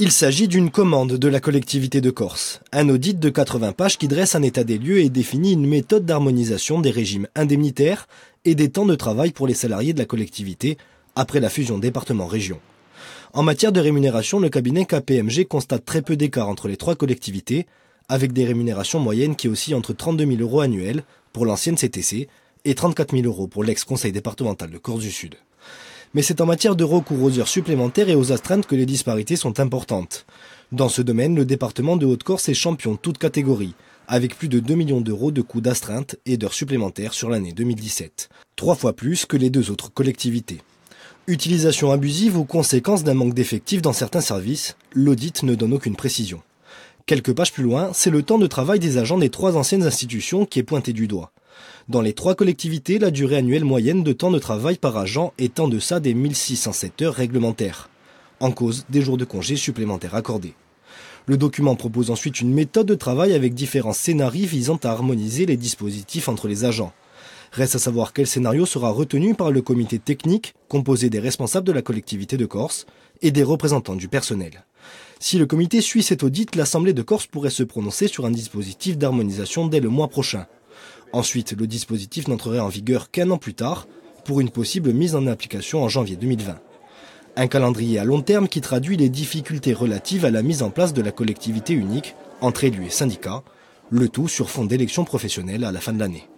Il s'agit d'une commande de la collectivité de Corse, un audit de 80 pages qui dresse un état des lieux et définit une méthode d'harmonisation des régimes indemnitaires et des temps de travail pour les salariés de la collectivité après la fusion département-région. En matière de rémunération, le cabinet KPMG constate très peu d'écart entre les trois collectivités, avec des rémunérations moyennes qui oscillent entre 32 000 euros annuels pour l'ancienne CTC et 34 000 euros pour l'ex-conseil départemental de Corse du Sud mais c'est en matière de recours aux heures supplémentaires et aux astreintes que les disparités sont importantes. Dans ce domaine, le département de Haute-Corse est champion toute catégorie, avec plus de 2 millions d'euros de coûts d'astreintes et d'heures supplémentaires sur l'année 2017, trois fois plus que les deux autres collectivités. Utilisation abusive ou conséquence d'un manque d'effectifs dans certains services, l'audit ne donne aucune précision. Quelques pages plus loin, c'est le temps de travail des agents des trois anciennes institutions qui est pointé du doigt. Dans les trois collectivités, la durée annuelle moyenne de temps de travail par agent est en deçà des 1607 heures réglementaires, en cause des jours de congés supplémentaires accordés. Le document propose ensuite une méthode de travail avec différents scénarios visant à harmoniser les dispositifs entre les agents. Reste à savoir quel scénario sera retenu par le comité technique, composé des responsables de la collectivité de Corse et des représentants du personnel. Si le comité suit cet audit, l'Assemblée de Corse pourrait se prononcer sur un dispositif d'harmonisation dès le mois prochain. Ensuite, le dispositif n'entrerait en vigueur qu'un an plus tard, pour une possible mise en application en janvier 2020. Un calendrier à long terme qui traduit les difficultés relatives à la mise en place de la collectivité unique entre élus et syndicats, le tout sur fond d'élections professionnelles à la fin de l'année.